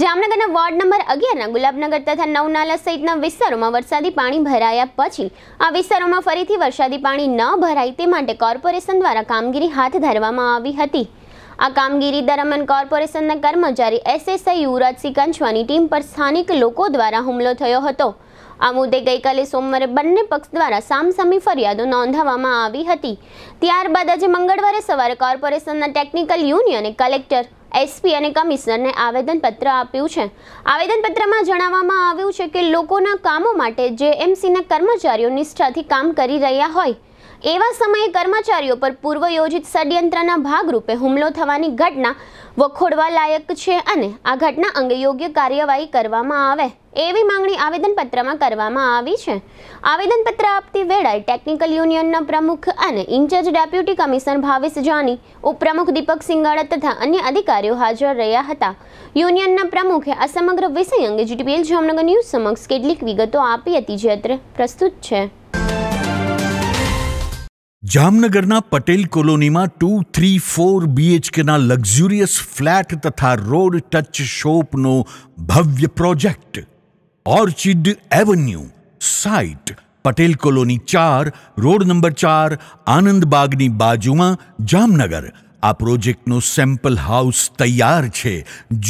જામનગરના ward number અગિયારના ગુલાબનગર તથા નવનાલા સહિતના વિસ્તારોમાં વરસાદી પાણી ભરાયા પછી આ વિસ્તારોમાં ફરીથી વરસાદી પાણી ન ભરાય તે માટે કોર્પોરેશન દ્વારા કામગીરી હાથ ધરવામાં આવી હતી આ કામગીરી દરમિયાન કોર્પોરેશનના કર્મચારી એસએસઆઈ યુવરાજસિંહ કંછવાની ટીમ પર સ્થાનિક લોકો દ્વારા હુમલો થયો હતો આ મુદ્દે ગઈકાલે સોમવારે બંને પક્ષ દ્વારા સામસામી ફરિયાદો નોંધાવવામાં આવી હતી ત્યારબાદ આજે મંગળવારે સવારે કોર્પોરેશનના ટેકનિકલ યુનિયને કલેક્ટર એસપી અને કમિશનરને આવેદનપત્ર આપ્યું છે આવેદનપત્રમાં જણાવવામાં આવ્યું છે કે લોકોના કામો માટે જેએમસીના કર્મચારીઓ નિષ્ઠાથી કામ કરી રહ્યા હોય એવા સમયે કર્મચારીઓ પર પૂર્વ યોજિત ષડયંત્રના ભાગરૂપે હુમલો થવાની ઘટના વખોડવા લાયક છે અને આ ઘટના અંગે યોગ્ય કાર્યવાહી કરવામાં આવે એવી માંગણી આવેદનપત્રમાં કરવામાં આવી છે આવેદનપત્ર આપતી વેળાએ ટેકનિકલ યુનિયનના પ્રમુખ અને incharge deputy commissioner Bhavis Jani ઉપપ્રમુખ દીપક સિંગાળા તથા અન્ય અધિકારીઓ હાજર રહ્યા હતા યુનિયનના પ્રમુખે આ સમગ્ર વિષય અંગે જીટીપીએલ જામનગર ન્યૂઝ સમક્ષ કેટલીક વિગતો આપી હતી જે અત્રે પ્રસ્તુત છે જામનગરના પટેલ કોલોનીમાં ટુ થ્રી ફોર બીએચકેના લક્ઝુરિયસ ફ્લેટ તથા રોડ ટચ શોપનો ભવ્ય project Orchid Avenue site Patel colony ચાર રોડ નંબર ચાર આનંદબાગની બાજુમાં જામનગર આ પ્રોજેક્ટનું સેમ્પલ હાઉસ તૈયાર છે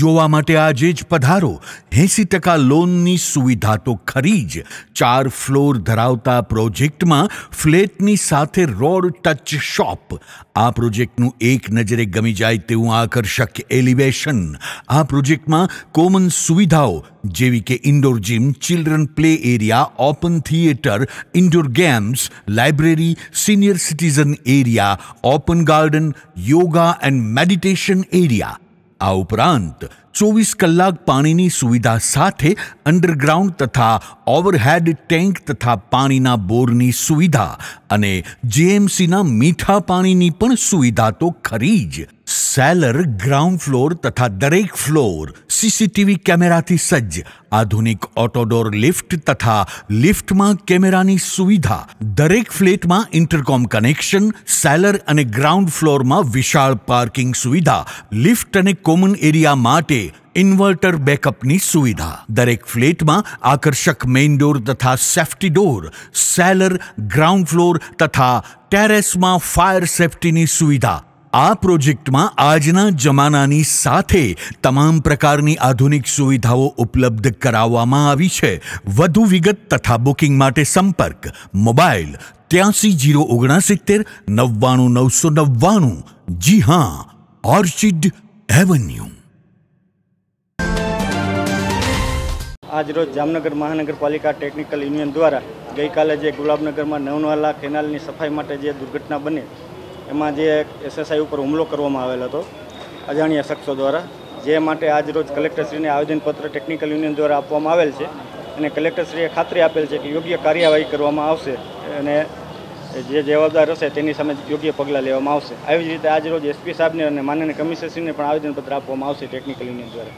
જોવા માટે આજે જ પધારો એંસી ટકા લોનની સુવિધા તો ખરી જ ચાર ફ્લોર ધરાવતા પ્રોજેક્ટમાં ફ્લેટની સાથે રોડ ટચ શોપ આ પ્રોજેક્ટનું એક નજરે ગમી જાય તેવું આકર્ષક એલિવેશન આ પ્રોજેક્ટમાં કોમન સુવિધાઓ જેવી કે indoor gym children play area open theatre indoor games library senior citizen area open garden yoga and meditation area આ ઉપરાંત ચોવીસ કલાક પાણીની સુવિધા સાથે અંડરગ્રાઉન્ડ તથા ઓવરહેડ ટેન્ક તથા પાણીના બોરની સુવિધા અને જીએમસીના મીઠા પાણીની પણ સુવિધા તો ખરી જ સેલર ગ્રાઉન્ડ ફ્લોર તથા દરેક ફ્લોર સીસીટીવી કેમેરાથી સજ્જ આધુનિક ઓટોડોર લિફ્ટ તથા લિફ્ટમાં કેમેરાની સુવિધા દરેક ફ્લેટમાં ઇન્ટરકોમ કનેક્શન સેલર અને ગ્રાઉન્ડ ફ્લોરમાં વિશાળ પાર્કિંગ સુવિધા લિફ્ટ અને કોમન એરિયા માટે ઇન્વર્ટર બેકઅપની સુવિધા દરેક ફ્લેટમાં આકર્ષક મેઇન ડોર તથા safety door cellar ground floor તથા ટેરેસમાં ફાયર સેફ્ટીની સુવિધા આ પ્રોજેક્ટમાં આજના જમાનાની સાથે તમામ પ્રકારની આધુનિક સુવિધાઓ ઉપલબ્ધ કરાવવામાં આવી છે વધુ વિગત તથા બુકિંગ માટે સંપર્ક મોબાઈલ ત્યાંસી જીરો ઓગણસિત્તેર નવ્વાણું નવસો નવ્વાણું જી હા ઓર્ચિડ એવન્યુ આજરોજ જામનગર મહાનગરપાલિકા ટેકનિકલ યુનિયન દ્વારા ગઈકાલે જે ગુલાબનગરમાં નવનવા લાખ કેનાલની સફાઈ માટે જે દુર્ઘટના બની એમાં જે એસએસઆઈ ઉપર હુમલો કરવામાં આવેલ હતો અજાણ્યા શખ્સો દ્વારા જે માટે આજ રોજ કલેક્ટરશ્રીને આવેદનપત્ર ટેકનિકલ યુનિયન દ્વારા આપવામાં આવેલ છે અને કલેક્ટરશ્રીએ ખાતરી આપેલ છે કે યોગ્ય કાર્યવાહી કરવામાં આવશે અને જે જવાબદાર હશે તેની સામે યોગ્ય પગલાં લેવામાં આવશે આવી જ રીતે આજરોજ એસપી સાહેબને અને માનનીય કમિશનરશ્રીને પણ આવેદનપત્ર આપવામાં આવશે ટેકનિકલ યુનિયન દ્વારા